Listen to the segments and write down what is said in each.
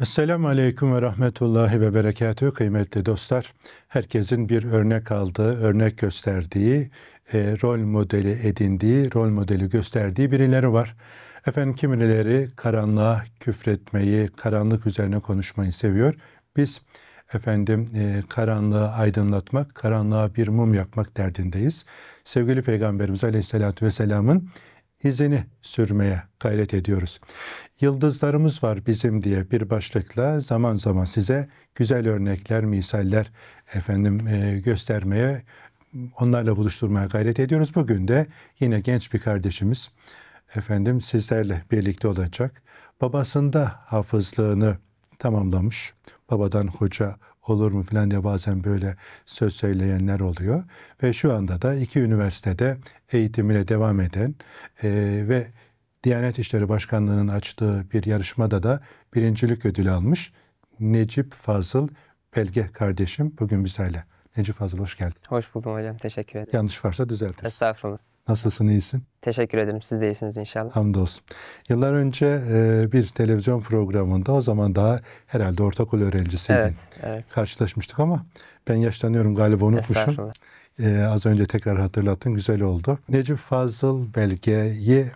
Esselamu Aleyküm ve Rahmetullahi ve Berekatühü kıymetli dostlar. Herkesin bir örnek aldığı, örnek gösterdiği, e, rol modeli edindiği, rol modeli gösterdiği birileri var. Efendim kimileri karanlığa küfretmeyi, karanlık üzerine konuşmayı seviyor. Biz efendim e, karanlığı aydınlatmak, karanlığa bir mum yakmak derdindeyiz. Sevgili Peygamberimiz Aleyhisselatü Vesselam'ın izini sürmeye gayret ediyoruz. Yıldızlarımız var bizim diye bir başlıkla zaman zaman size güzel örnekler, misaller efendim e, göstermeye, onlarla buluşturmaya gayret ediyoruz. Bugün de yine genç bir kardeşimiz efendim sizlerle birlikte olacak. Babasında hafızlığını tamamlamış. Babadan hoca olur mu filan diye bazen böyle söz söyleyenler oluyor. Ve şu anda da iki üniversitede eğitimine devam eden e, ve Diyanet İşleri Başkanlığı'nın açtığı bir yarışmada da birincilik ödülü almış Necip Fazıl Belge kardeşim bugün bizlerle. Necip Fazıl hoş geldin. Hoş buldum hocam teşekkür ederim. Yanlış varsa düzeltiriz. Estağfurullah. Nasılsın, iyisin? Teşekkür ederim. Siz de iyisiniz inşallah. Hamdolsun. Yıllar önce e, bir televizyon programında o zaman daha herhalde ortaokul öğrencisiydin. Evet, evet. Karşılaşmıştık ama ben yaşlanıyorum galiba unutmuşum. E, az önce tekrar hatırlattın. Güzel oldu. Necip Fazıl Belge'yi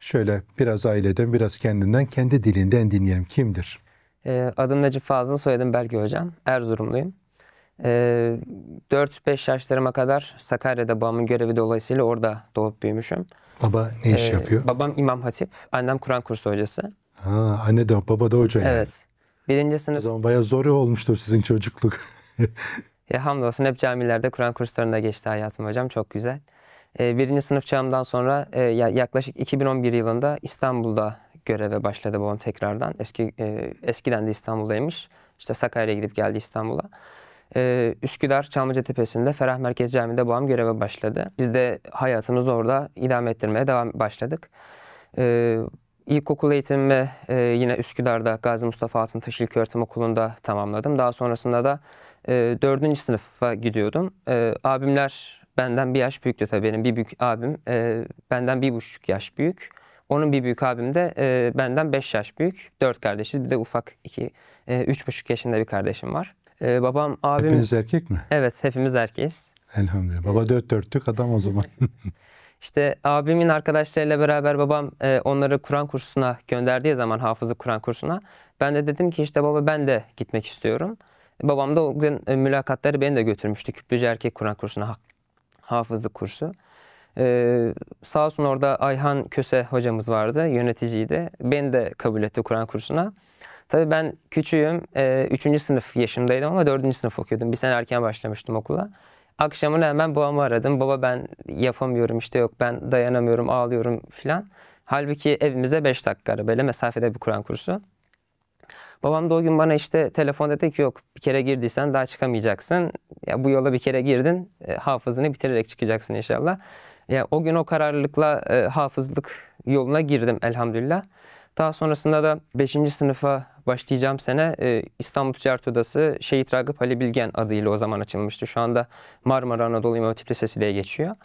şöyle biraz aileden, biraz kendinden, kendi dilinden dinleyelim. Kimdir? E, adım Necip Fazıl, soyadım Belge Hocam. Erzurumluyum. Ee, 4-5 yaşlarıma kadar Sakarya'da babamın görevi dolayısıyla orada doğup büyümüşüm. Baba ne iş ee, yapıyor? Babam İmam Hatip, annem Kur'an kursu hocası. Ha, anne de baba da hoca yani. Evet. Birinci sınıf... O zaman bayağı zor olmuştur sizin çocukluk. ya hamdolsun hep camilerde Kur'an kurslarında geçti hayatım hocam. Çok güzel. Ee, birinci sınıf çağımdan sonra e, yaklaşık 2011 yılında İstanbul'da göreve başladı babam tekrardan. Eski e, Eskiden de İstanbul'daymış. İşte Sakarya'ya gidip geldi İstanbul'a. Ee, Üsküdar Çamlıca Tepesi'nde Ferah Merkez Camii'nde babam göreve başladı. Biz de hayatımızı orada idame ettirmeye devam başladık. Ee, İlkokul eğitimimi e, yine Üsküdar'da Gazi Mustafa Altıntaş İlköğretim Okulu'nda tamamladım. Daha sonrasında da e, 4. sınıfa gidiyordum. E, abimler benden bir yaş büyüktü tabii benim bir büyük abim. E, benden bir buçuk yaş büyük. Onun bir büyük abim de e, benden 5 yaş büyük. 4 kardeşiz. Bir de ufak 2, e, 3,5 yaşında bir kardeşim var. Ee, babam abim... Hepiniz erkek mi? Evet hepimiz erkeğiz. Elhamdülillah. Baba ee, dört dörtlük adam o zaman. İşte abimin arkadaşlarıyla beraber babam e, onları Kur'an kursuna gönderdiği zaman hafızı Kur'an kursuna. Ben de dedim ki işte baba ben de gitmek istiyorum. Babam da o gün e, mülakatları beni de götürmüştü. Küplüce Erkek Kur'an kursuna ha, hafızlık kursu. Ee, sağ olsun orada Ayhan Köse hocamız vardı, yöneticiydi. Beni de kabul etti Kur'an kursuna. Tabii ben küçüğüm. E, üçüncü sınıf yaşımdaydım ama dördüncü sınıf okuyordum. Bir sene erken başlamıştım okula. Akşamına hemen babamı aradım. Baba ben yapamıyorum işte yok ben dayanamıyorum ağlıyorum filan. Halbuki evimize 5 dakika arabayla mesafede bir Kur'an kursu. Babam da o gün bana işte telefonda dedi ki yok bir kere girdiysen daha çıkamayacaksın. Ya bu yola bir kere girdin e, hafızını bitirerek çıkacaksın inşallah. Ya o gün o kararlılıkla e, hafızlık yoluna girdim elhamdülillah. Daha sonrasında da 5. sınıfa başlayacağım sene e, İstanbul Ticaret Odası Şehit Ragıp Ali Bilgen adıyla o zaman açılmıştı. Şu anda Marmara Anadolu İmam Hatip Lisesi diye geçiyor.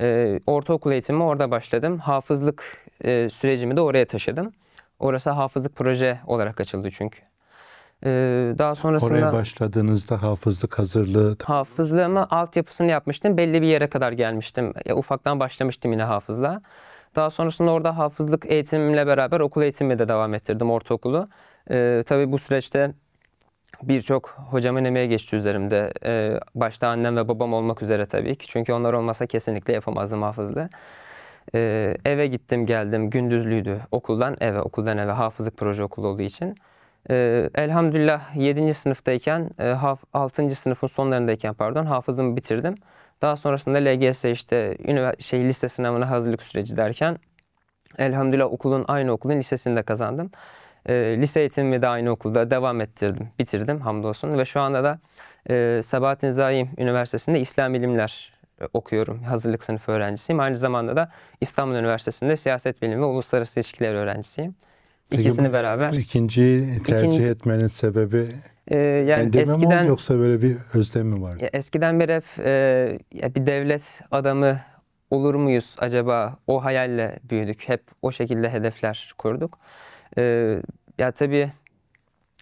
E, ortaokul eğitimi orada başladım. Hafızlık e, sürecimi de oraya taşıdım. Orası hafızlık proje olarak açıldı çünkü. E, daha sonrasında... Oraya başladığınızda hafızlık hazırlığı... Hafızlığımı altyapısını yapmıştım. Belli bir yere kadar gelmiştim. Ya, e, ufaktan başlamıştım yine hafızla. Daha sonrasında orada hafızlık eğitimimle beraber okul eğitimi de devam ettirdim ortaokulu. E, tabii bu süreçte birçok hocamın emeği geçti üzerimde. E, başta annem ve babam olmak üzere tabii ki. Çünkü onlar olmasa kesinlikle yapamazdım hafızlığı. E, eve gittim geldim. Gündüzlüydü. Okuldan eve, okuldan eve. Hafızlık proje okulu olduğu için. E, elhamdülillah 7. sınıftayken, e, 6. sınıfın sonlarındayken pardon hafızımı bitirdim. Daha sonrasında LGS işte şey, lise sınavına hazırlık süreci derken elhamdülillah okulun aynı okulun lisesini de kazandım e, lise eğitimimi de aynı okulda devam ettirdim, bitirdim hamdolsun. Ve şu anda da e, Sabahattin Zaim Üniversitesi'nde İslam Bilimler e, okuyorum. Hazırlık sınıfı öğrencisiyim. Aynı zamanda da İstanbul Üniversitesi'nde siyaset bilimi ve uluslararası ilişkiler öğrencisiyim. İkisini Peki, beraber. İkinci tercih ikinci, etmenin sebebi e, yani ben eskiden mi yoksa böyle bir özlem mi var? eskiden beri hep e, bir devlet adamı olur muyuz acaba o hayalle büyüdük. Hep o şekilde hedefler kurduk. E, ya tabii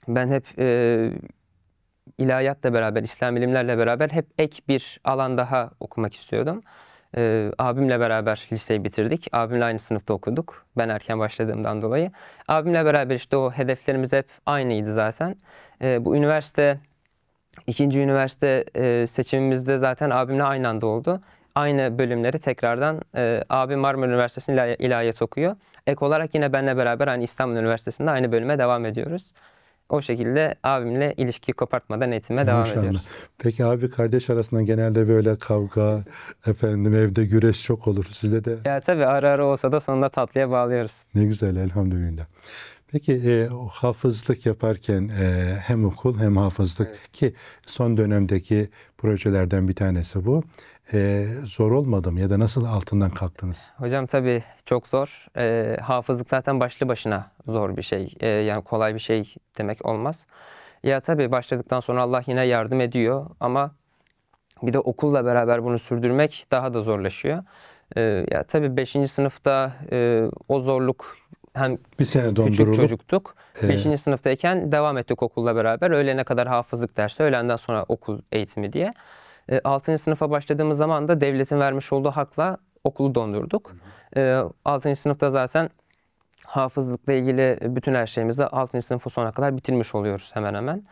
ben hep e, ilahiyatla beraber, İslam bilimlerle beraber hep ek bir alan daha okumak istiyordum. E, abimle beraber liseyi bitirdik. Abimle aynı sınıfta okuduk. Ben erken başladığımdan dolayı. Abimle beraber işte o hedeflerimiz hep aynıydı zaten. E, bu üniversite, ikinci üniversite e, seçimimizde zaten abimle aynı anda oldu aynı bölümleri tekrardan e, abi Marmara Üniversitesi'nde ilahiyat okuyor. Ek olarak yine benle beraber aynı İstanbul Üniversitesi'nde aynı bölüme devam ediyoruz. O şekilde abimle ilişkiyi kopartmadan eğitime devam İnşallah. ediyoruz. Peki abi kardeş arasında genelde böyle kavga, efendim evde güreş çok olur. Size de... Ya tabii ara ara olsa da sonunda tatlıya bağlıyoruz. Ne güzel elhamdülillah. Peki e, hafızlık yaparken e, hem okul hem hafızlık evet. ki son dönemdeki projelerden bir tanesi bu. E, zor olmadı mı ya da nasıl altından kalktınız? Hocam tabii çok zor. E, hafızlık zaten başlı başına zor bir şey. E, yani kolay bir şey demek olmaz. Ya tabii başladıktan sonra Allah yine yardım ediyor ama bir de okulla beraber bunu sürdürmek daha da zorlaşıyor. E, ya tabii 5. sınıfta e, o zorluk hem bir sene küçük çocuktuk. Ee, Beşinci sınıftayken devam ettik okulla beraber. Öğlene kadar hafızlık dersi, öğlenden sonra okul eğitimi diye. E, altıncı sınıfa başladığımız zaman da devletin vermiş olduğu hakla okulu dondurduk. E, altıncı sınıfta zaten hafızlıkla ilgili bütün her şeyimizi 6. sınıfı sonuna kadar bitirmiş oluyoruz hemen hemen.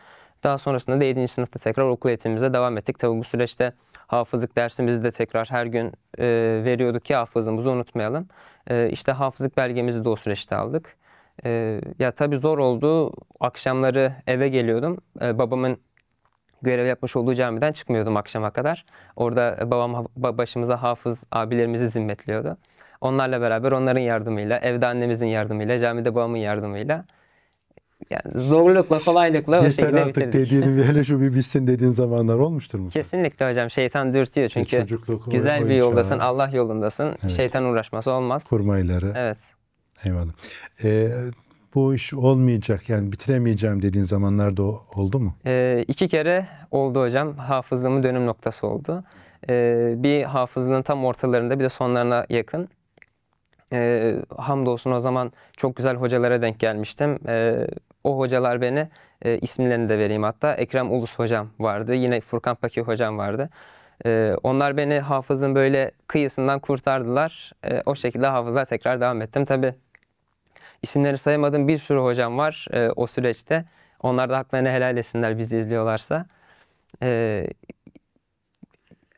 Daha sonrasında da 7. sınıfta tekrar okul eğitimimize devam ettik. Tabii bu süreçte hafızlık dersimizi de tekrar her gün e, veriyorduk ki hafızlığımızı unutmayalım. E, işte hafızlık belgemizi de o süreçte aldık. Ee, ya tabii zor oldu. Akşamları eve geliyordum. Ee, babamın görev yapmış olduğu camiden çıkmıyordum akşama kadar. Orada babam başımıza hafız abilerimizi zimmetliyordu. Onlarla beraber onların yardımıyla, evde annemizin yardımıyla, camide babamın yardımıyla yani zorlukla kolaylıkla Yeter o şekilde artık bitirdik. dediğini hele şu bir bitsin dediğin zamanlar olmuştur mu? Kesinlikle hocam şeytan dürtüyor e, çünkü e güzel bir yoldasın çağı. Allah yolundasın evet. şeytan uğraşması olmaz. Kurmayları. Evet. Eyvallah. Ee, bu iş olmayacak yani bitiremeyeceğim dediğin zamanlar da oldu mu? Ee, iki kere oldu hocam. Hafızlığımın dönüm noktası oldu. Ee, bir hafızlığın tam ortalarında bir de sonlarına yakın. Ee, hamdolsun o zaman çok güzel hocalara denk gelmiştim. Ee, o hocalar beni e, isimlerini de vereyim hatta. Ekrem Ulus hocam vardı. Yine Furkan Paki hocam vardı. E, onlar beni hafızın böyle kıyısından kurtardılar. E, o şekilde hafıza tekrar devam ettim. Tabi isimleri sayamadığım bir sürü hocam var e, o süreçte. Onlar da haklarını helal etsinler bizi izliyorlarsa. E,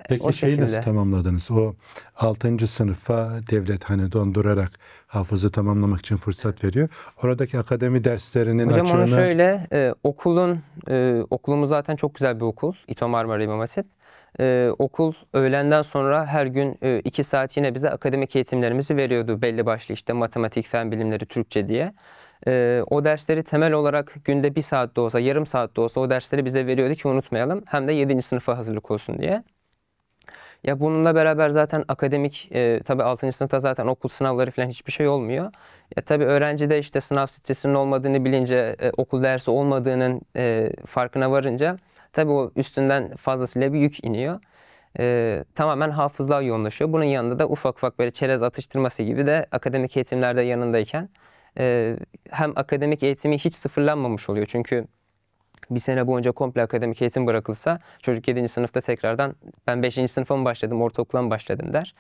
Peki o şeyi nasıl tamamladınız? O 6. sınıfa devlet hani dondurarak hafızı tamamlamak için fırsat veriyor. Oradaki akademi derslerinin Hocam açığını... Hocam şöyle e, okulun, e, okulumuz zaten çok güzel bir okul. İTO Marmara İmam Hatip. E, okul öğlenden sonra her gün 2 e, iki saat yine bize akademik eğitimlerimizi veriyordu. Belli başlı işte matematik, fen bilimleri, Türkçe diye e, o dersleri temel olarak günde bir saat de olsa, yarım saat de olsa o dersleri bize veriyordu ki unutmayalım. Hem de 7. sınıfa hazırlık olsun diye. Ya bununla beraber zaten akademik e, tabii 6. sınıfta zaten okul sınavları falan hiçbir şey olmuyor. Ya tabii öğrenci de işte sınav stresinin olmadığını bilince, e, okul dersi olmadığının e, farkına varınca tabii o üstünden fazlasıyla bir yük iniyor. E, tamamen hafızlığa yoğunlaşıyor. Bunun yanında da ufak ufak böyle çerez atıştırması gibi de akademik eğitimlerde yanındayken e, hem akademik eğitimi hiç sıfırlanmamış oluyor. Çünkü bir sene boyunca komple akademik eğitim bırakılsa çocuk 7. sınıfta tekrardan ben 5. sınıfa mı başladım, ortaokula mı başladım der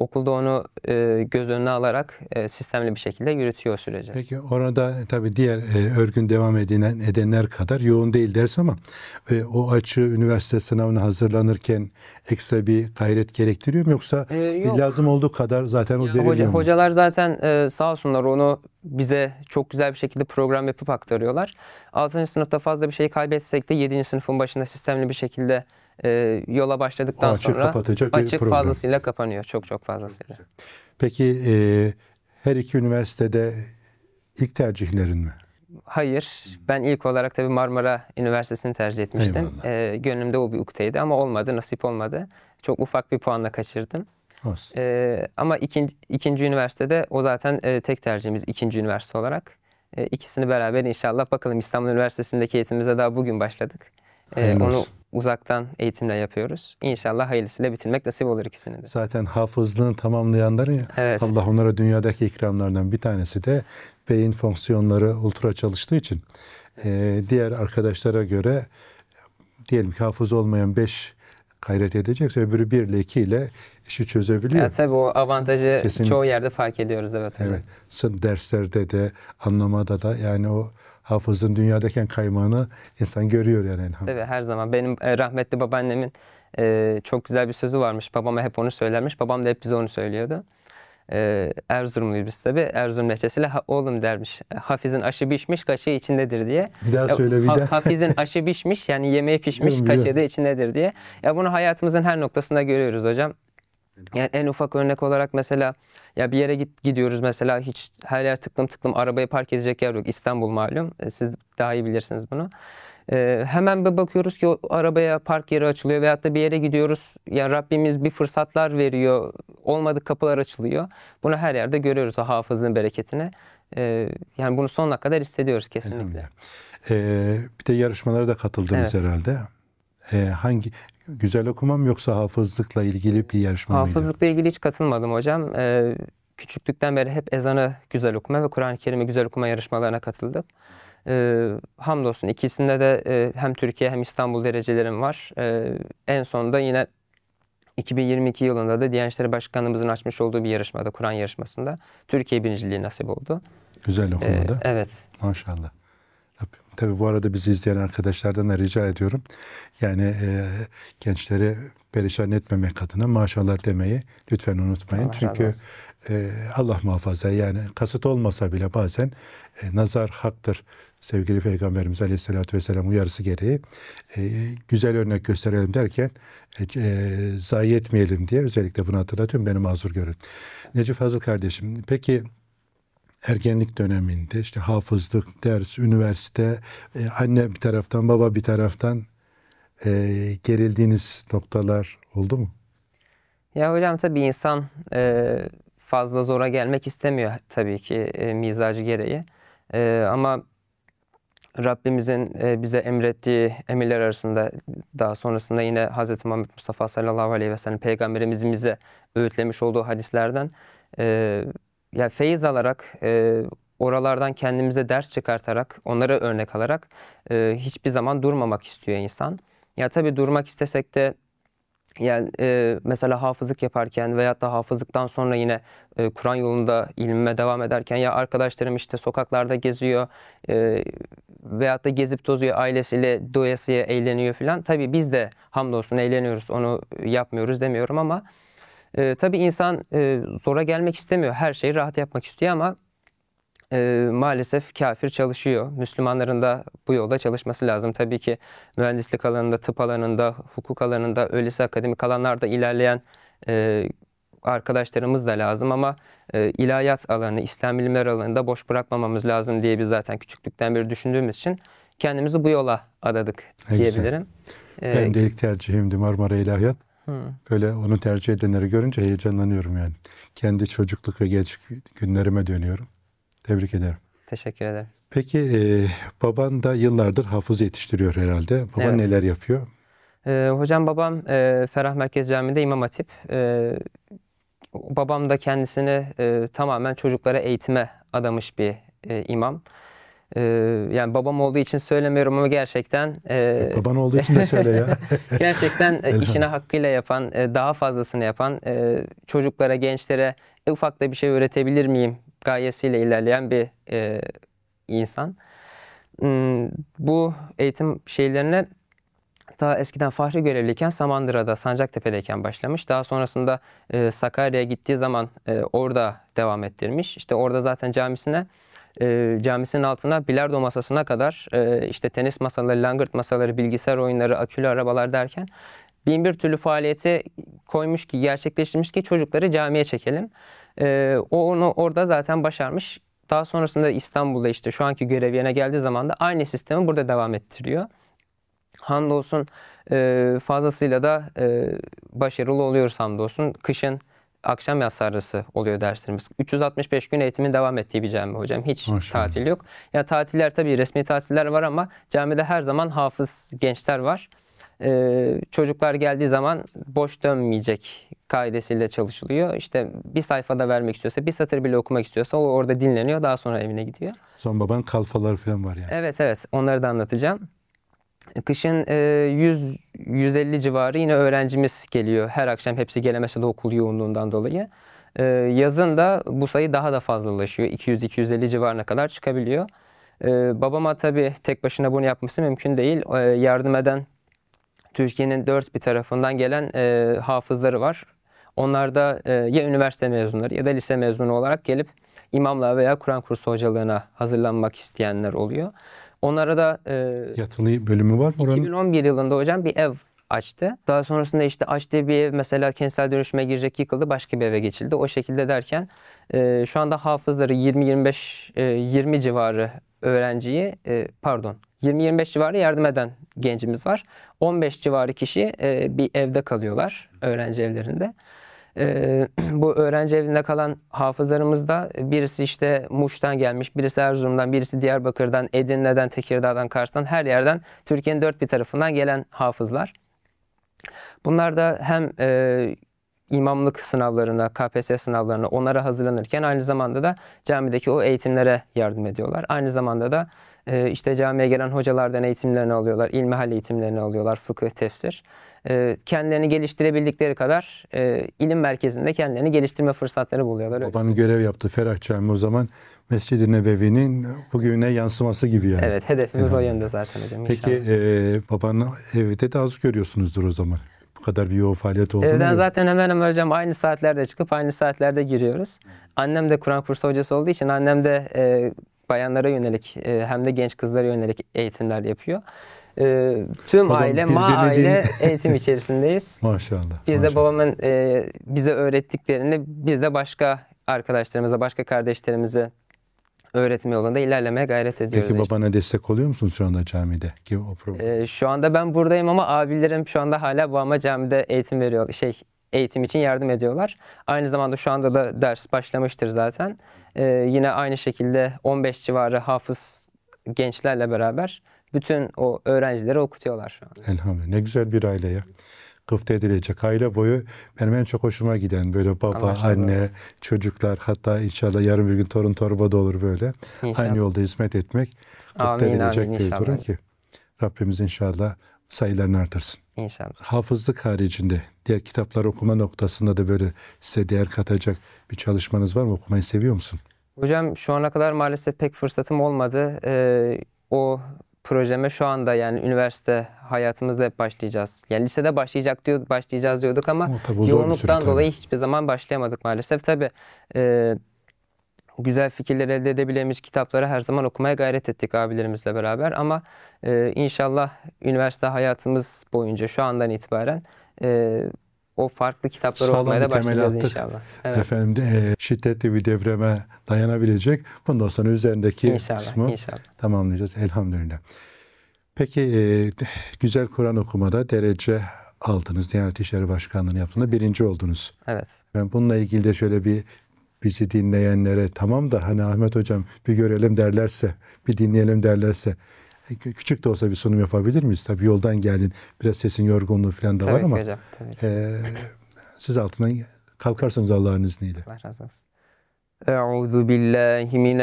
okulda onu e, göz önüne alarak e, sistemli bir şekilde yürütüyor süreci. Peki orada tabii diğer e, örgün devam edinen edenler kadar yoğun değil ders ama e, o açı üniversite sınavına hazırlanırken ekstra bir gayret gerektiriyor mu yoksa e, yok. lazım olduğu kadar zaten o veriliyor hoca, mu? Hocalar zaten e, sağ olsunlar onu bize çok güzel bir şekilde program yapıp aktarıyorlar. 6. sınıfta fazla bir şey kaybetsek de 7. sınıfın başında sistemli bir şekilde e, yola başladıktan açık sonra kapatacak açık bir fazlasıyla kapanıyor. Çok çok fazlasıyla. Peki e, her iki üniversitede ilk tercihlerin mi? Hayır. Ben ilk olarak tabii Marmara Üniversitesi'ni tercih etmiştim. E, gönlümde o bir ukteydi ama olmadı, nasip olmadı. Çok ufak bir puanla kaçırdım. E, ama ikinci, ikinci üniversitede o zaten e, tek tercihimiz ikinci üniversite olarak. E, ikisini beraber inşallah bakalım İstanbul Üniversitesi'ndeki eğitimimize daha bugün başladık. E, onu uzaktan eğitimle yapıyoruz. İnşallah hayırlısıyla bitirmek nasip olur ikisini de. Zaten hafızlığını tamamlayanların ya evet. Allah onlara dünyadaki ikramlardan bir tanesi de beyin fonksiyonları ultra çalıştığı için e, diğer arkadaşlara göre diyelim ki hafız olmayan 5 gayret edecekse öbürü 1 ile 2 ile işi çözebiliyor. Evet tabii o avantajı Kesinlikle. çoğu yerde fark ediyoruz evet hocam. Evet. Sın derslerde de anlamada da yani o hafızın dünyadayken kaymağını insan görüyor yani elhamdülillah. Tabii her zaman. Benim e, rahmetli babaannemin e, çok güzel bir sözü varmış. Babama hep onu söylermiş. Babam da hep bize onu söylüyordu. E, Erzurumluyuz biz tabi. Erzurum lehçesiyle oğlum dermiş. E, hafizin aşı pişmiş kaşığı içindedir diye. Bir daha söyle bir ha, daha. Hafizin aşı pişmiş yani yemeği pişmiş kaşığı da içindedir diye. Ya bunu hayatımızın her noktasında görüyoruz hocam. Yani en ufak örnek olarak mesela ya bir yere git gidiyoruz mesela hiç her yer tıklım tıklım arabayı park edecek yer yok. İstanbul malum. E, siz daha iyi bilirsiniz bunu. Ee, hemen bir bakıyoruz ki o arabaya park yeri açılıyor veyahut da bir yere gidiyoruz. Ya Rabbimiz bir fırsatlar veriyor. Olmadık kapılar açılıyor. Bunu her yerde görüyoruz o hafızın bereketini. Ee, yani bunu sonuna kadar hissediyoruz kesinlikle. Ee, bir de yarışmalara da katıldınız evet. herhalde. Ee, hangi güzel okumam yoksa hafızlıkla ilgili bir yarışma hafızlıkla mıydı? Hafızlıkla ilgili hiç katılmadım hocam. Ee, küçüklükten beri hep ezanı güzel okuma ve Kur'an-ı Kerim'i güzel okuma yarışmalarına katıldık. E, hamdolsun ikisinde de e, hem Türkiye hem İstanbul derecelerim var. E, en sonunda yine 2022 yılında da Diyanet İşleri Başkanımızın açmış olduğu bir yarışmada, Kur'an yarışmasında Türkiye birinciliği nasip oldu. Güzel okumada. E, evet. Maşallah. Tabii bu arada bizi izleyen arkadaşlardan da rica ediyorum. Yani e, gençleri perişan etmemek adına maşallah demeyi lütfen unutmayın. Allah Çünkü e, Allah muhafaza yani kasıt olmasa bile bazen e, nazar haktır sevgili Peygamberimiz Aleyhisselatü Vesselam uyarısı gereği e, güzel örnek gösterelim derken e, e, zayi etmeyelim diye özellikle bunu hatırlatıyorum beni mazur görün. Necip Fazıl kardeşim peki ergenlik döneminde işte hafızlık, ders, üniversite, e, anne bir taraftan, baba bir taraftan e, gerildiğiniz noktalar oldu mu? Ya hocam tabii insan e, fazla zora gelmek istemiyor tabii ki e, mizacı gereği. E, ama Rabbimizin e, bize emrettiği emirler arasında daha sonrasında yine Hz. Muhammed Mustafa sallallahu aleyhi ve sellem peygamberimizin bize öğütlemiş olduğu hadislerden e, ya feyiz alarak e, oralardan kendimize ders çıkartarak, onları örnek alarak e, hiçbir zaman durmamak istiyor insan. Ya tabii durmak istesek de yani e, mesela hafızlık yaparken veyahut da hafızlıktan sonra yine e, Kur'an yolunda ilmime devam ederken ya arkadaşlarım işte sokaklarda geziyor e, veyahut da gezip tozuyor ailesiyle doyasıya eğleniyor filan. Tabii biz de hamdolsun eğleniyoruz onu yapmıyoruz demiyorum ama e, tabii insan e, zora gelmek istemiyor. Her şeyi rahat yapmak istiyor ama e, maalesef kafir çalışıyor. Müslümanların da bu yolda çalışması lazım. Tabii ki mühendislik alanında, tıp alanında, hukuk alanında, öylesi akademik alanlarda ilerleyen e, arkadaşlarımız da lazım ama e, ilahiyat alanı, İslam bilimler alanında boş bırakmamamız lazım diye biz zaten küçüklükten beri düşündüğümüz için kendimizi bu yola adadık diyebilirim. Güzel. Benim delik tercihimdi Marmara İlahiyat. Hı. Böyle onu tercih edenleri görünce heyecanlanıyorum yani. Kendi çocukluk ve genç günlerime dönüyorum. Tebrik ederim. Teşekkür ederim. Peki e, baban da yıllardır hafız yetiştiriyor herhalde. Baba evet. neler yapıyor? E, hocam babam e, Ferah Merkez Camii'de İmam Hatip. E, babam da kendisini e, tamamen çocuklara eğitime adamış bir e, imam. Ee, yani babam olduğu için söylemiyorum ama gerçekten e, e baban olduğu için de söyle ya. gerçekten e, işine hakkıyla yapan, e, daha fazlasını yapan, çocuklara, gençlere ufak da bir şey öğretebilir miyim gayesiyle ilerleyen bir e, insan. Hmm, bu eğitim şeylerine daha eskiden Fahri görevliyken Samandıra'da, Sancaktepe'deyken başlamış. Daha sonrasında e, Sakarya'ya gittiği zaman e, orada devam ettirmiş. İşte orada zaten camisine e, camisinin altına bilardo masasına kadar e, işte tenis masaları, langırt masaları, bilgisayar oyunları, akülü arabalar derken bin bir türlü faaliyeti koymuş ki gerçekleştirmiş ki çocukları camiye çekelim. E, o onu orada zaten başarmış. Daha sonrasında İstanbul'da işte şu anki görev yerine geldiği zaman da aynı sistemi burada devam ettiriyor. Hamdolsun e, fazlasıyla da e, başarılı oluyoruz hamdolsun. Kışın akşam yaz sarrası oluyor derslerimiz. 365 gün eğitimin devam ettiği bir cami hocam. Hiç Maşallah. tatil yok. Ya tatiller tabii resmi tatiller var ama camide her zaman hafız gençler var. Ee, çocuklar geldiği zaman boş dönmeyecek kaidesiyle çalışılıyor. İşte bir sayfada vermek istiyorsa, bir satır bile okumak istiyorsa o orada dinleniyor. Daha sonra evine gidiyor. Son baban kalfalar falan var yani. Evet evet onları da anlatacağım. Kışın 100-150 e, civarı yine öğrencimiz geliyor. Her akşam hepsi gelemese de okul yoğunluğundan dolayı. E, yazın da bu sayı daha da fazlalaşıyor. 200-250 civarına kadar çıkabiliyor. E, babama tabii tek başına bunu yapması mümkün değil. yardım eden Türkiye'nin dört bir tarafından gelen hafızları var. Onlar da ya üniversite mezunları ya da lise mezunu olarak gelip imamlığa veya Kur'an kursu hocalığına hazırlanmak isteyenler oluyor. Onlara da e, yatılı bölümü var mı oranın? 2011 yılında hocam bir ev açtı. Daha sonrasında işte açtığı bir ev mesela kentsel dönüşüme girecek yıkıldı başka bir eve geçildi. O şekilde derken e, şu anda hafızları 20-25 e, 20 civarı öğrenciyi e, pardon 20-25 civarı yardım eden gencimiz var. 15 civarı kişi e, bir evde kalıyorlar öğrenci evlerinde e, bu öğrenci evinde kalan hafızlarımızda e, birisi işte Muş'tan gelmiş, birisi Erzurum'dan, birisi Diyarbakır'dan, Edirne'den, Tekirdağ'dan, Kars'tan her yerden Türkiye'nin dört bir tarafından gelen hafızlar. Bunlar da hem e, imamlık sınavlarına, KPSS sınavlarına onlara hazırlanırken aynı zamanda da camideki o eğitimlere yardım ediyorlar. Aynı zamanda da e, işte camiye gelen hocalardan eğitimlerini alıyorlar, ilmihal eğitimlerini alıyorlar, fıkıh, tefsir. Ee, kendilerini geliştirebildikleri kadar e, ilim merkezinde kendilerini geliştirme fırsatları buluyorlar. Babanın öyle. görev yaptığı Ferah Cami o zaman Mescid-i Nebevi'nin bugüne yansıması gibi yani. Evet hedefimiz yani. o yönde zaten hocam. Peki e, babanın evde de az görüyorsunuzdur o zaman bu kadar bir yoğun faaliyet oldu Evden mu? zaten hemen hemen hocam aynı saatlerde çıkıp aynı saatlerde giriyoruz. Annem de Kur'an kursu hocası olduğu için annem de e, bayanlara yönelik e, hem de genç kızlara yönelik eğitimler yapıyor. E, tüm aile, ma aile eğitim içerisindeyiz. maşallah. Biz maşallah. de babamın e, bize öğrettiklerini biz de başka arkadaşlarımıza, başka kardeşlerimize öğretme yolunda ilerlemeye gayret ediyoruz. Peki babana işte. destek oluyor musun şu anda camide? Ki o problem? Ee, şu anda ben buradayım ama abilerim şu anda hala babama camide eğitim veriyor. Şey eğitim için yardım ediyorlar. Aynı zamanda şu anda da ders başlamıştır zaten. E, yine aynı şekilde 15 civarı hafız gençlerle beraber bütün o öğrencileri okutuyorlar şu an. Elhamdülillah. Ne güzel bir aile ya. Gıpta edilecek. Aile boyu benim en çok hoşuma giden böyle baba, Allah anne, olsun. çocuklar hatta inşallah yarın bir gün torun torba da olur böyle. İnşallah. Aynı yolda hizmet etmek gıpta edilecek amin, bir inşallah. durum ki. Rabbimiz inşallah sayılarını artırsın. İnşallah. Hafızlık haricinde diğer kitaplar okuma noktasında da böyle size değer katacak bir çalışmanız var mı? Okumayı seviyor musun? Hocam şu ana kadar maalesef pek fırsatım olmadı. Ee, o projeme şu anda yani üniversite hayatımızda hep başlayacağız. Yani lisede başlayacak diyor, başlayacağız diyorduk ama o, tabii, yoğunluktan süre, dolayı hiçbir zaman başlayamadık maalesef. Tabii e, güzel fikirler elde edebileceğimiz kitapları her zaman okumaya gayret ettik abilerimizle beraber. Ama e, inşallah üniversite hayatımız boyunca şu andan itibaren e, o farklı kitapları Sağlam okumaya da başlayacağız attık. inşallah. Evet. Efendim e, şiddetli bir devreme dayanabilecek. Bundan sonra üzerindeki inşallah, kısmı inşallah. tamamlayacağız elhamdülillah. Peki e, güzel Kur'an okumada derece aldınız. Diyanet İşleri Başkanlığı'nı yaptığında birinci oldunuz. Evet. Ben bununla ilgili de şöyle bir bizi dinleyenlere tamam da hani Ahmet hocam bir görelim derlerse, bir dinleyelim derlerse e, küçük de olsa bir sunum yapabilir miyiz? Tabii yoldan geldin. Biraz sesin yorgunluğu falan da tabii var ama hocam, tabii. E, siz altından kalkarsanız Allah'ın izniyle. Allah razı olsun. billahi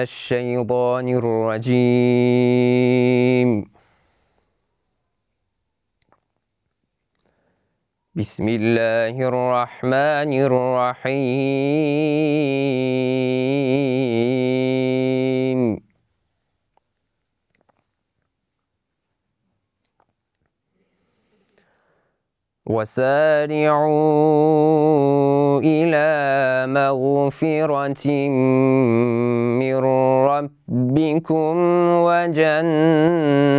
بسم الله الرحمن الرحيم وسارعوا إلى مغفرة من ربكم وجنة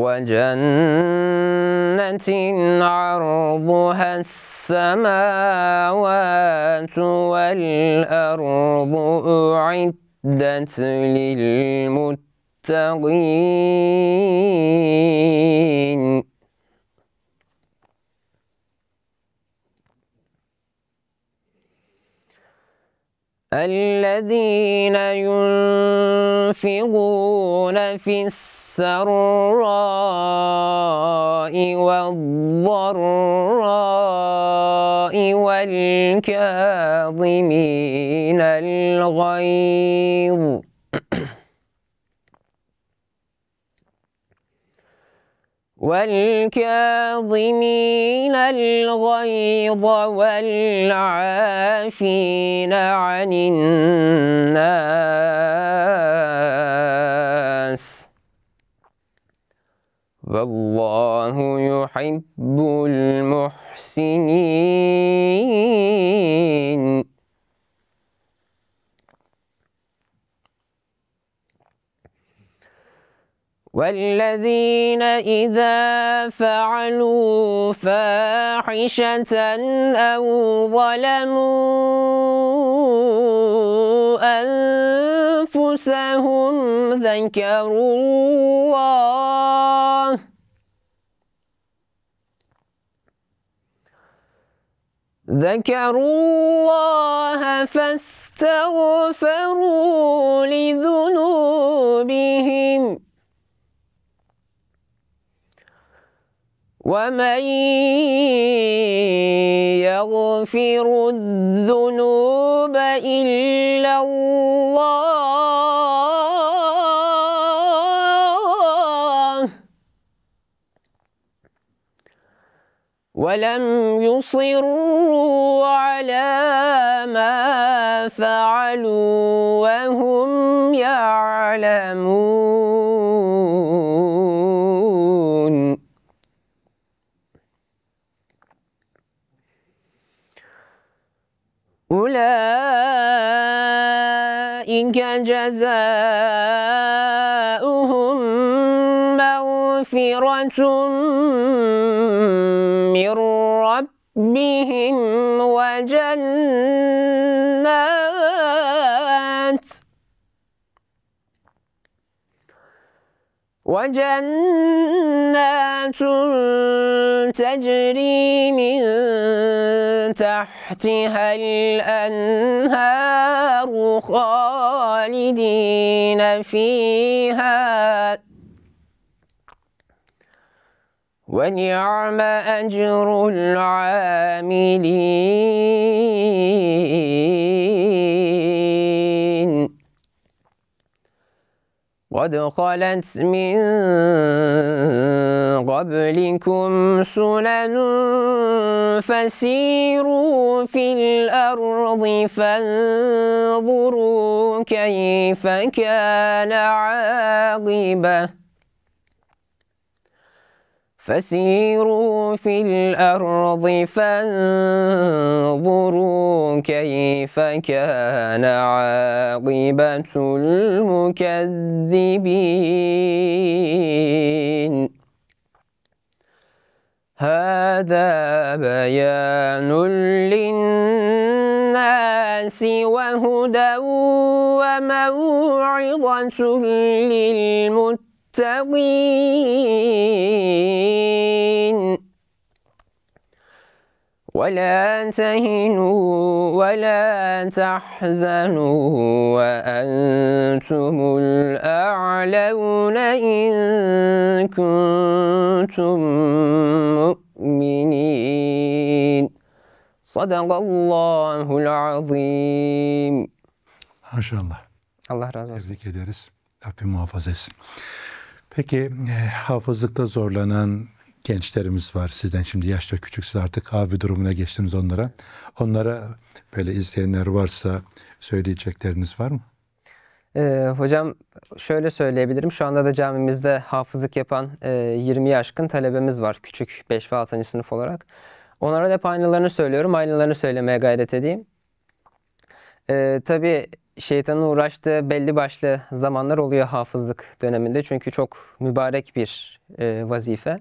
وجنة عرضها السماوات والأرض أعدت للمتقين الذين ينفقون في السراء والضراء والكاظمين الغيظ والكاظمين الغيظ والعافين عن الناس والله يحب المحسنين والذين إذا فعلوا فاحشة أو ظلموا أنفسهم ذكروا الله ذكروا الله فاستغفروا لذنوبهم ومن يغفر الذنوب إلا الله ولم يصروا على ما فعلوا وهم يعلمون أولئك جزاؤهم مغفرة من ربهم وجنات وجنات تجري من تحتها الأنهار خالدين فيها ونعم أجر العاملين قد خلت من قبلكم سنن فسيروا في الأرض فانظروا كيف كان عاقبه فسيروا في الأرض فانظروا كيف كان عاقبة المكذبين هذا بيان للناس وهدى وموعظة للمتقين المتقين ولا تهنوا ولا تحزنوا وأنتم الأعلون إن كنتم مؤمنين صدق الله العظيم ما شاء الله الله razı olsun. Tebrik ederiz. Rabbim muhafaza etsin. Peki e, hafızlıkta zorlanan gençlerimiz var sizden şimdi yaşta küçük siz artık abi durumuna geçtiniz onlara. Onlara böyle izleyenler varsa söyleyecekleriniz var mı? Ee, hocam şöyle söyleyebilirim. Şu anda da camimizde hafızlık yapan e, 20 aşkın talebemiz var. Küçük 5 ve 6. sınıf olarak. Onlara da hep aynalarını söylüyorum. Aynalarını söylemeye gayret edeyim. E, tabii şeytanın uğraştığı belli başlı zamanlar oluyor hafızlık döneminde. Çünkü çok mübarek bir e, vazife.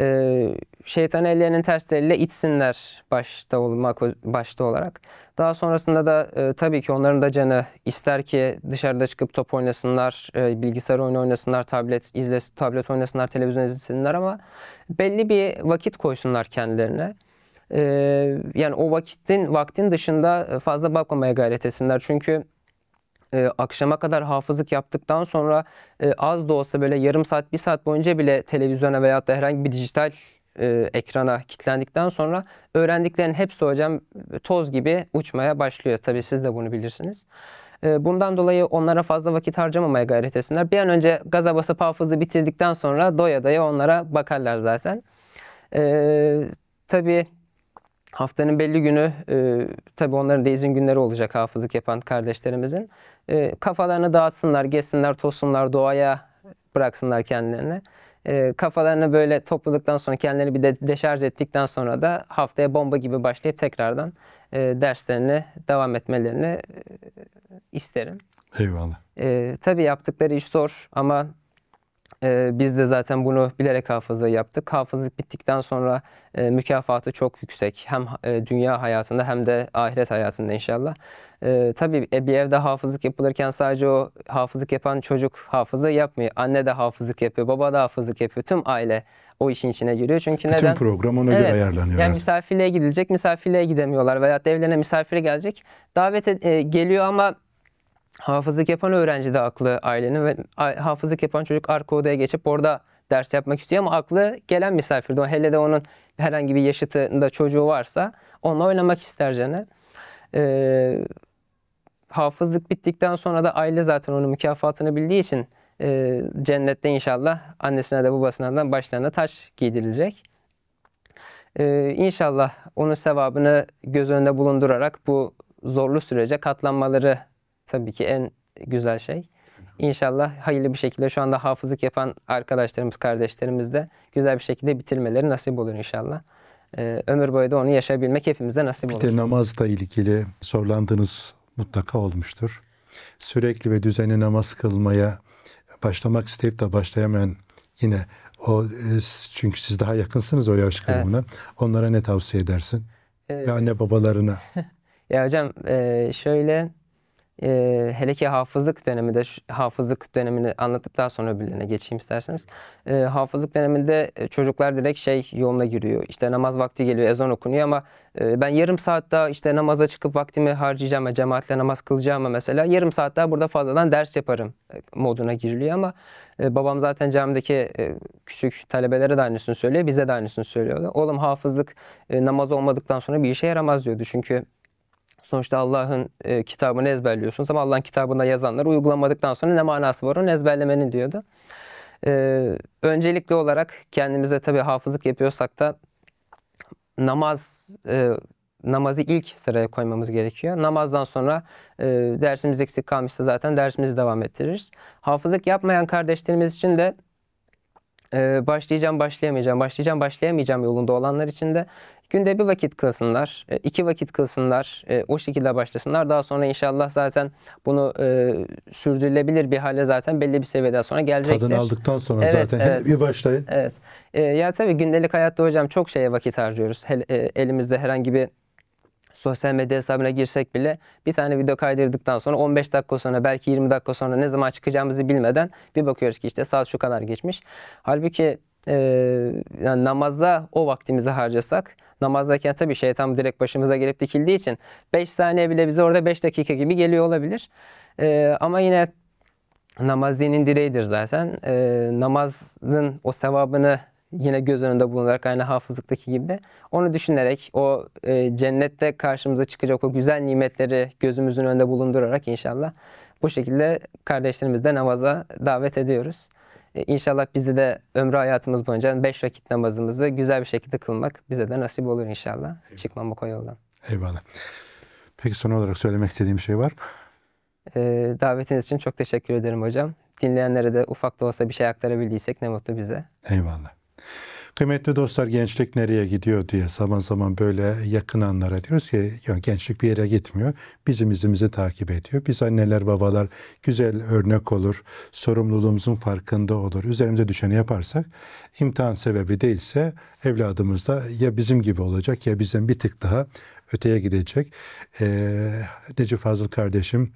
E, şeytan ellerinin tersleriyle itsinler başta olmak başta olarak. Daha sonrasında da e, tabii ki onların da canı ister ki dışarıda çıkıp top oynasınlar, e, bilgisayar oyunu oynasınlar, tablet izles, tablet oynasınlar, televizyon izlesinler ama belli bir vakit koysunlar kendilerine e, yani o vakitin vaktin dışında e, fazla bakmamaya gayret etsinler. Çünkü e, akşama kadar hafızlık yaptıktan sonra e, az da olsa böyle yarım saat bir saat boyunca bile televizyona veya da herhangi bir dijital e, ekrana kilitlendikten sonra öğrendiklerin hepsi hocam e, toz gibi uçmaya başlıyor. Tabii siz de bunu bilirsiniz. E, bundan dolayı onlara fazla vakit harcamamaya gayret etsinler. Bir an önce gaza basıp hafızı bitirdikten sonra doya doya onlara bakarlar zaten. E, tabii Haftanın belli günü, e, tabii onların da izin günleri olacak hafızlık yapan kardeşlerimizin. E, kafalarını dağıtsınlar, gezsinler, tozsunlar, doğaya bıraksınlar kendilerini. E, kafalarını böyle topladıktan sonra, kendilerini bir de deşarj ettikten sonra da haftaya bomba gibi başlayıp tekrardan e, derslerine devam etmelerini e, isterim. Eyvallah. E, tabii yaptıkları iş zor ama e, biz de zaten bunu bilerek hafıza yaptık. Hafızlık bittikten sonra e, mükafatı çok yüksek. Hem e, dünya hayatında hem de ahiret hayatında inşallah. E, tabii e, bir evde hafızlık yapılırken sadece o hafızlık yapan çocuk hafıza yapmıyor. Anne de hafızlık yapıyor, baba da hafızlık yapıyor. Tüm aile o işin içine giriyor. Çünkü Bütün neden? program ona evet, göre ayarlanıyor. Yani misafirliğe gidilecek, misafirliğe gidemiyorlar veya evlerine misafire gelecek. Davete e, geliyor ama hafızlık yapan öğrenci de aklı ailenin ve hafızlık yapan çocuk arka odaya geçip orada ders yapmak istiyor ama aklı gelen misafirde. Hele de onun herhangi bir yaşıtında çocuğu varsa onunla oynamak ister canı. Ee, hafızlık bittikten sonra da aile zaten onun mükafatını bildiği için e, cennette inşallah annesine de babasına da başlarına taş giydirilecek. Ee, inşallah onun sevabını göz önünde bulundurarak bu zorlu sürece katlanmaları tabii ki en güzel şey. İnşallah hayırlı bir şekilde şu anda hafızlık yapan arkadaşlarımız, kardeşlerimiz de güzel bir şekilde bitirmeleri nasip olur inşallah. Ee, ömür boyu da onu yaşayabilmek hepimize nasip bir olur. Bir de namazla ilgili sorulandığınız mutlaka olmuştur. Sürekli ve düzenli namaz kılmaya başlamak isteyip de başlayamayan yine o e, çünkü siz daha yakınsınız o yaş grubuna. Evet. Onlara ne tavsiye edersin? Ee, ve anne babalarına. ya hocam e, şöyle e, hele ki hafızlık döneminde, şu, hafızlık dönemini daha sonra öbürlerine geçeyim isterseniz. E, hafızlık döneminde çocuklar direkt şey yoluna giriyor. İşte namaz vakti geliyor, ezan okunuyor ama e, ben yarım saat daha işte namaza çıkıp vaktimi harcayacağım ve cemaatle namaz kılacağım mesela yarım saat daha burada fazladan ders yaparım moduna giriliyor ama e, babam zaten camideki e, küçük talebelere de aynısını söylüyor, bize de aynısını söylüyor. Oğlum hafızlık e, namaz olmadıktan sonra bir işe yaramaz diyordu çünkü Sonuçta Allah'ın e, kitabını ezberliyorsunuz ama Allah'ın kitabında yazanları uygulamadıktan sonra ne manası var onu ezberlemenin diyordu. E, öncelikli olarak kendimize tabii hafızlık yapıyorsak da namaz e, namazı ilk sıraya koymamız gerekiyor. Namazdan sonra e, dersimiz eksik kalmışsa zaten dersimizi devam ettiririz. Hafızlık yapmayan kardeşlerimiz için de e, başlayacağım başlayamayacağım, başlayacağım başlayamayacağım yolunda olanlar için de günde bir vakit kılsınlar, ee, iki vakit kılsınlar, e, o şekilde başlasınlar. Daha sonra inşallah zaten bunu e, sürdürülebilir bir hale zaten belli bir seviyeden sonra gelecektir. Tadını aldıktan sonra evet, zaten evet. bir başlayın. Evet. E, ya tabii gündelik hayatta hocam çok şeye vakit harcıyoruz. He, e, elimizde herhangi bir sosyal medya hesabına girsek bile bir tane video kaydırdıktan sonra 15 dakika sonra belki 20 dakika sonra ne zaman çıkacağımızı bilmeden bir bakıyoruz ki işte saat şu kadar geçmiş. Halbuki e, yani namaza o vaktimizi harcasak namazdayken tabii şeytan direkt başımıza gelip dikildiği için 5 saniye bile bize orada 5 dakika gibi geliyor olabilir. E, ama yine namaz dinin direğidir zaten. E, namazın o sevabını yine göz önünde bulunarak aynı hafızlıktaki gibi onu düşünerek o e, cennette karşımıza çıkacak o güzel nimetleri gözümüzün önünde bulundurarak inşallah bu şekilde kardeşlerimizi namaza davet ediyoruz. E, inşallah bizi de ömrü hayatımız boyunca beş vakit namazımızı güzel bir şekilde kılmak bize de nasip olur inşallah. Eyvallah. Çıkmamak o yoldan. Eyvallah. Peki son olarak söylemek istediğim şey var mı? E, davetiniz için çok teşekkür ederim hocam. Dinleyenlere de ufak da olsa bir şey aktarabildiysek ne mutlu bize. Eyvallah. Kıymetli dostlar gençlik nereye gidiyor diye zaman zaman böyle yakın anlara diyoruz ki ya gençlik bir yere gitmiyor. Bizim izimizi takip ediyor. Biz anneler babalar güzel örnek olur. Sorumluluğumuzun farkında olur. Üzerimize düşeni yaparsak imtihan sebebi değilse evladımız da ya bizim gibi olacak ya bizden bir tık daha öteye gidecek. Ee, Necip Fazıl kardeşim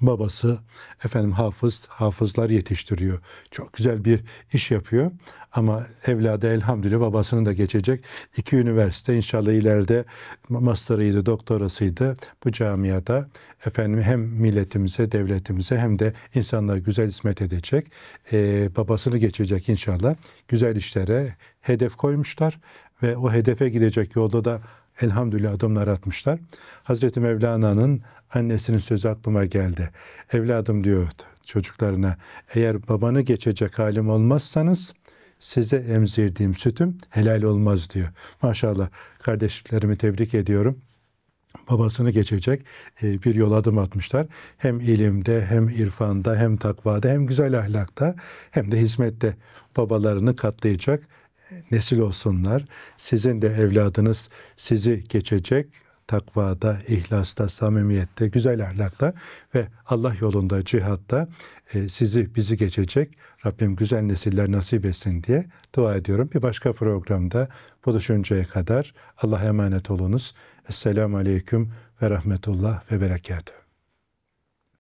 babası efendim hafız hafızlar yetiştiriyor. Çok güzel bir iş yapıyor ama evladı elhamdülillah babasını da geçecek. İki üniversite inşallah ileride master'ıydı, doktorasıydı bu camiada efendim hem milletimize, devletimize hem de insanlara güzel hizmet edecek. Ee, babasını geçecek inşallah. Güzel işlere hedef koymuşlar ve o hedefe gidecek yolda da elhamdülillah adımlar atmışlar. Hazreti Mevlana'nın annesinin sözü aklıma geldi. Evladım diyor çocuklarına eğer babanı geçecek halim olmazsanız size emzirdiğim sütüm helal olmaz diyor. Maşallah kardeşlerimi tebrik ediyorum babasını geçecek e, bir yol adım atmışlar. Hem ilimde, hem irfanda, hem takvada, hem güzel ahlakta, hem de hizmette babalarını katlayacak nesil olsunlar. Sizin de evladınız sizi geçecek takvada, ihlasta, samimiyette, güzel ahlakta ve Allah yolunda, cihatta e, sizi, bizi geçecek Rabbim güzel nesiller nasip etsin diye dua ediyorum. Bir başka programda buluşuncaya kadar Allah'a emanet olunuz. Esselamu Aleyküm ve Rahmetullah ve Berekatuhu.